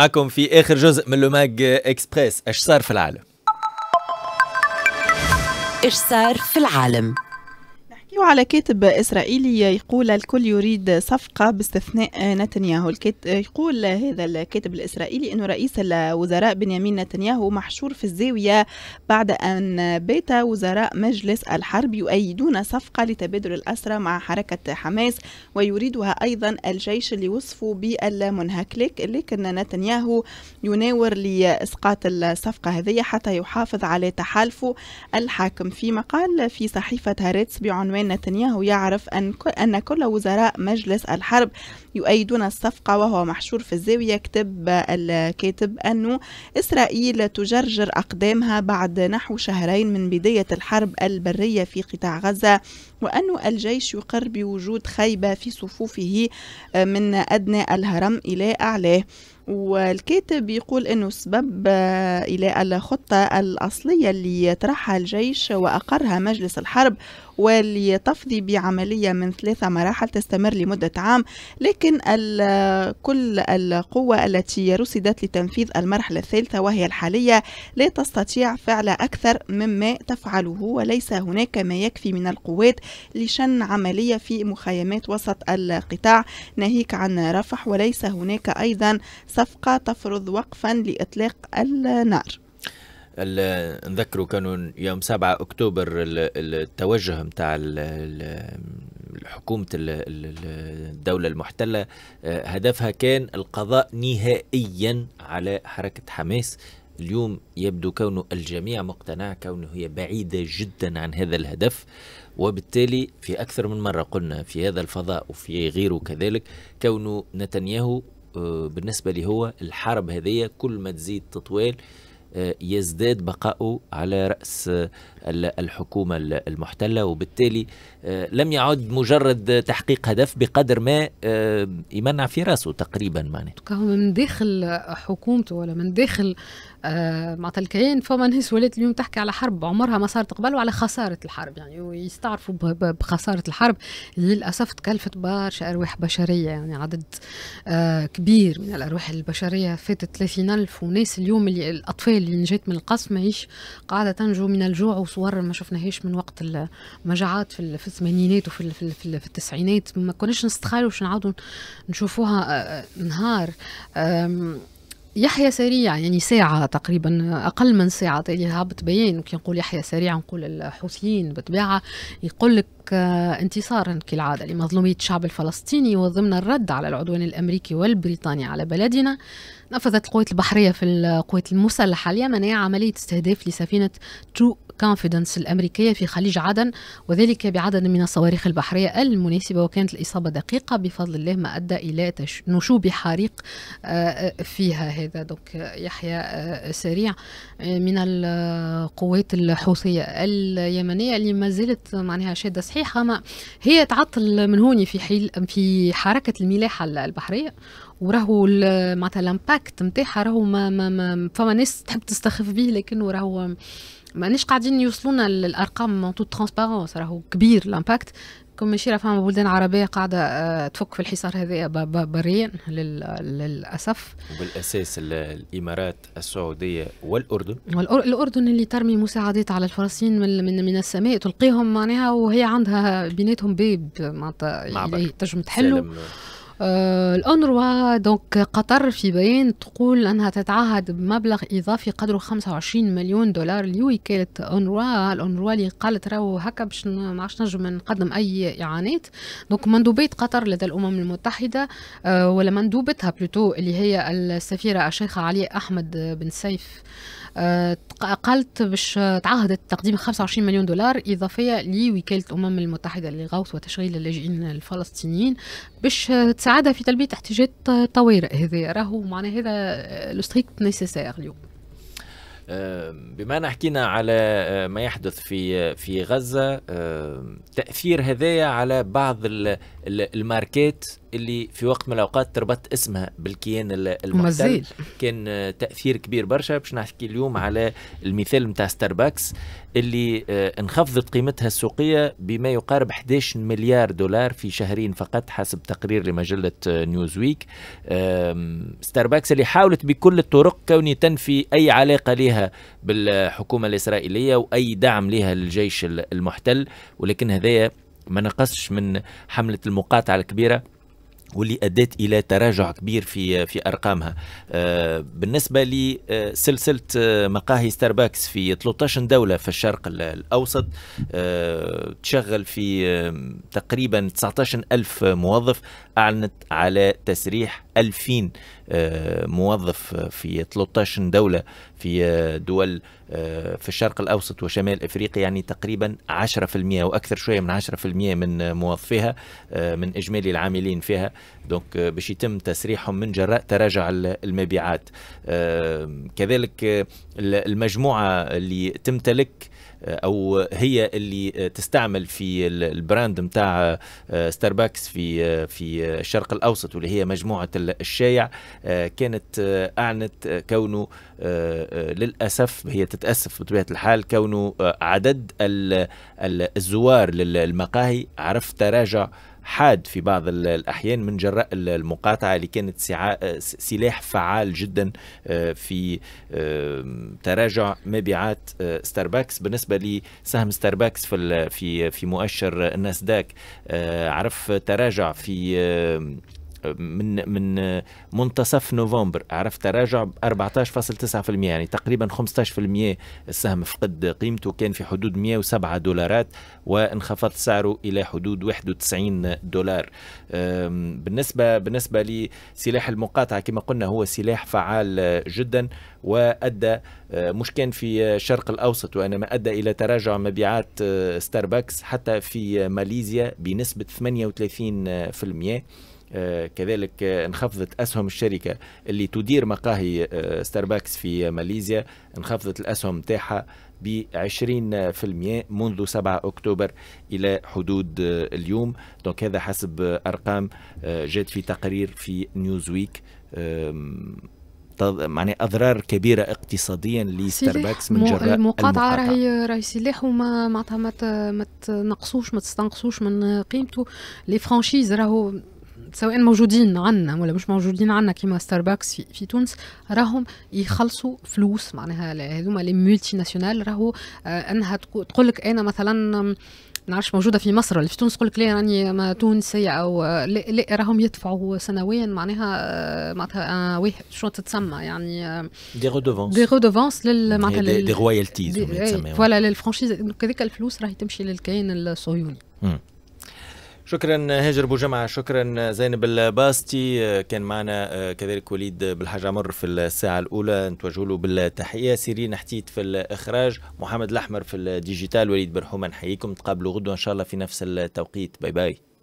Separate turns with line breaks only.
معكم في اخر جزء من لوماج اكسبريس ايش صار في العالم
ايش صار في العالم على كاتب إسرائيلي يقول الكل يريد صفقة باستثناء نتنياهو يقول هذا الكاتب الإسرائيلي أن رئيس الوزراء بنيامين نتنياهو محشور في الزاوية بعد أن بات وزراء مجلس الحرب يؤيدون صفقة لتبادل الأسرى مع حركة حماس ويريدها أيضا الجيش اللي وصفوا بالمنهك لكن نتنياهو يناور لإسقاط الصفقة هذه حتى يحافظ على تحالفه الحاكم في مقال في صحيفة هاريتس بعنوان نتنياهو يعرف أن أن كل وزراء مجلس الحرب يؤيدون الصفقة وهو محشور في الزاوية كتب الكاتب أنه إسرائيل تجرجر أقدامها بعد نحو شهرين من بداية الحرب البرية في قطاع غزة وأن الجيش يقر بوجود خيبة في صفوفه آه، من أدنى الهرم إلى أعلاه والكاتب يقول أنه سبب آه، إلى الخطة الأصلية اللي طرحها الجيش وأقرها مجلس الحرب واللي تفضي بعملية من ثلاثة مراحل تستمر لمدة عام لكن كل القوة التي رصدت لتنفيذ المرحلة الثالثة وهي الحالية لا تستطيع فعل أكثر مما تفعله وليس هناك ما يكفي من القوات لشن عملية في مخيمات وسط القطاع ناهيك عن رفح وليس هناك أيضا الصفقة تفرض وقفا لإطلاق النار
نذكروا كانوا يوم 7 اكتوبر التوجه نتاع حكومة الدولة المحتلة آه، هدفها كان القضاء نهائيا على حركة حماس اليوم يبدو كونه الجميع مقتنع كونه هي بعيدة جدا عن هذا الهدف وبالتالي في أكثر من مرة قلنا في هذا الفضاء وفي غيره كذلك كون نتنياهو آه، بالنسبه لي هو الحرب هذه كل ما تزيد تطويل آه، يزداد بقاؤه على رأس آه، الحكومة المحتلة وبالتالي لم يعد مجرد تحقيق هدف بقدر ما يمنع في رأسه تقريبا معناه
من داخل حكومته ولا من داخل آه، معناتها الكيان فما ناس ولات اليوم تحكي على حرب عمرها ما صارت قبل وعلى خساره الحرب يعني ويستعرفوا بخساره الحرب اللي للاسف تكلفت برشا ارواح بشريه يعني عدد آه، كبير من الارواح البشريه فاتت 30000 وناس اليوم اللي الاطفال اللي نجات من القصف ماهيش قاعده تنجو من الجوع وصور ما شفناهاش من وقت المجاعات في, الثمانينات وفي في, في, في التسعينات ما كناش نستخيلوا باش نعاودوا نشوفوها آه، نهار يحيى سريع يعني ساعة تقريبا أقل من ساعة تالي يعني هابط بيان كي نقول يحيى سريع نقول الحوثيين بالطبيعة يقول لك هناك آه، انتصارا كالعادة لمظلومية الشعب الفلسطيني وضمن الرد على العدوان الأمريكي والبريطاني على بلدنا نفذت القوات البحرية في القوات المسلحة اليمنية عملية استهداف لسفينة ترو كونفيدنس الأمريكية في خليج عدن وذلك بعدد من الصواريخ البحرية المناسبة وكانت الإصابة دقيقة بفضل الله ما أدى إلى نشوب حريق آه، آه، فيها هذا دوك يحيى سريع من القوات الحوثية اليمنية اللي ما زالت معناها شادة صحيحة ما هي تعطل من هوني في حيل في حركة الملاحة البحرية وراهو معناتها الامباكت نتاعها راهو ما, ما, ما فما ناس تحب تستخف به لكن راهو مانيش قاعدين يوصلونا للارقام مون توت ترانسبارونس راهو كبير الامباكت كون ماشي راه فما بلدان عربيه قاعده آه، تفك في الحصار هذايا بريا للاسف
وبالاساس الامارات السعوديه والاردن
والاردن اللي ترمي مساعدات على الفلسطينيين من من, من السماء تلقيهم معناها وهي عندها بيناتهم باب معناتها تنجم تحلوا آه، الأونروا دونك قطر في بيان تقول أنها تتعهد بمبلغ إضافي قدره 25 مليون دولار لوكالة أونروا الأونروا اللي قالت راهو هكا باش ما عادش نجم نقدم أي إعانات دونك مندوبية قطر لدى الأمم المتحدة آه، ولا مندوبتها بلوتو اللي هي السفيرة الشيخة علي أحمد بن سيف قالت باش تعهدت تقديم 25 مليون دولار اضافيه لوكاله الامم المتحده للغوث وتشغيل اللاجئين الفلسطينيين باش تساعدها في تلبيه احتياجات الطوارئ هذا راهو معناها هذا لو ستريكت نيسيسير اليوم
بما حكينا على ما يحدث في في غزه تاثير هذايا على بعض الماركات اللي في وقت من الاوقات تربط اسمها بالكيان المحتل كان آه، تاثير كبير برشا باش نحكي اليوم على المثال نتاع ستاربكس اللي آه، انخفضت قيمتها السوقيه بما يقارب 11 مليار دولار في شهرين فقط حسب تقرير لمجله نيوزويك آه، ستاربكس اللي حاولت بكل الطرق كوني تنفي اي علاقه لها بالحكومه الاسرائيليه واي دعم لها للجيش المحتل ولكن هذايا ما نقصش من حمله المقاطعه الكبيره واللي ادت الى تراجع كبير في في ارقامها آه، بالنسبه لسلسله آه، آه، مقاهي ستارباكس في 13 دوله في الشرق الاوسط تشغل في تقريبا 19 ألف موظف اعلنت على تسريح 2000 آه، موظف في 13 دولة في آه، دول آه، في الشرق الأوسط وشمال أفريقيا يعني تقريبا 10% وأكثر شوية من 10% من موظفيها من إجمالي العاملين فيها دونك باش يتم تسريحهم من جراء تراجع المبيعات كذلك المجموعة اللي تمتلك او هي اللي آه، تستعمل في البراند نتاع ستاربكس آه، في آه، في الشرق الاوسط واللي هي مجموعه الشايع كانت اعنت كونه للاسف هي تتاسف بطبيعه الحال كونه عدد الزوار للمقاهي عرف تراجع حاد في بعض الأحيان من جراء المقاطعة اللي كانت سلاح فعال جدا آه، في تراجع مبيعات ستاربكس آه، بالنسبة لسهم ستاربكس في في في مؤشر الناسداك آه، عرف تراجع في من من منتصف نوفمبر عرف تراجع ب 14.9% يعني تقريبا 15% السهم فقد قيمته كان في حدود 107 دولارات وانخفض سعره الى حدود 91 دولار بالنسبه بالنسبه لسلاح المقاطعه كما قلنا هو سلاح فعال جدا وادى أه، مش كان في الشرق الاوسط وانما ادى الى تراجع مبيعات ستاربكس أه، حتى في ماليزيا بنسبه 38% آه، كذلك انخفضت أسهم الشركة اللي تدير مقاهي ستاربكس آه، في ماليزيا انخفضت الأسهم تاعها ب 20% منذ 7 أكتوبر إلى حدود آه، اليوم دونك هذا حسب أرقام جات في تقرير في نيوزويك معناها اضرار كبيره اقتصاديا لستاربكس من جراء المقاطعه
راهي راهي سلاح وما معناتها ما تنقصوش ما تستنقصوش من قيمته لي فرانشيز راهو سواء موجودين عنا ولا مش موجودين عنا كيما ستاربكس في, في تونس راهم يخلصوا فلوس معناها هذوما لي مولتي ناسيونال راهو آه، انها تقول لك انا مثلا نعرفش موجوده في مصر ولا في تونس تقول لك لا راني ما تونسيه او لا راهم يدفعوا سنويا معناها آه، معناتها آه، واحد شنو تتسمى يعني
دي رودوفونس دي
رودوفونس معناتها دي, دي رويالتيز فوالا للفرانشيز هذيك الفلوس راهي تمشي للكيان الصهيوني
شكرا هاجر بو جمعة شكرا زينب الباستي كان معنا آه، كذلك وليد بالحاج عمر في الساعة الأولى نتوجه له بالتحية سيرين حتيت في الإخراج محمد الأحمر في الديجيتال وليد برحومة نحييكم تقابلوا غدوة إن شاء الله في نفس التوقيت باي باي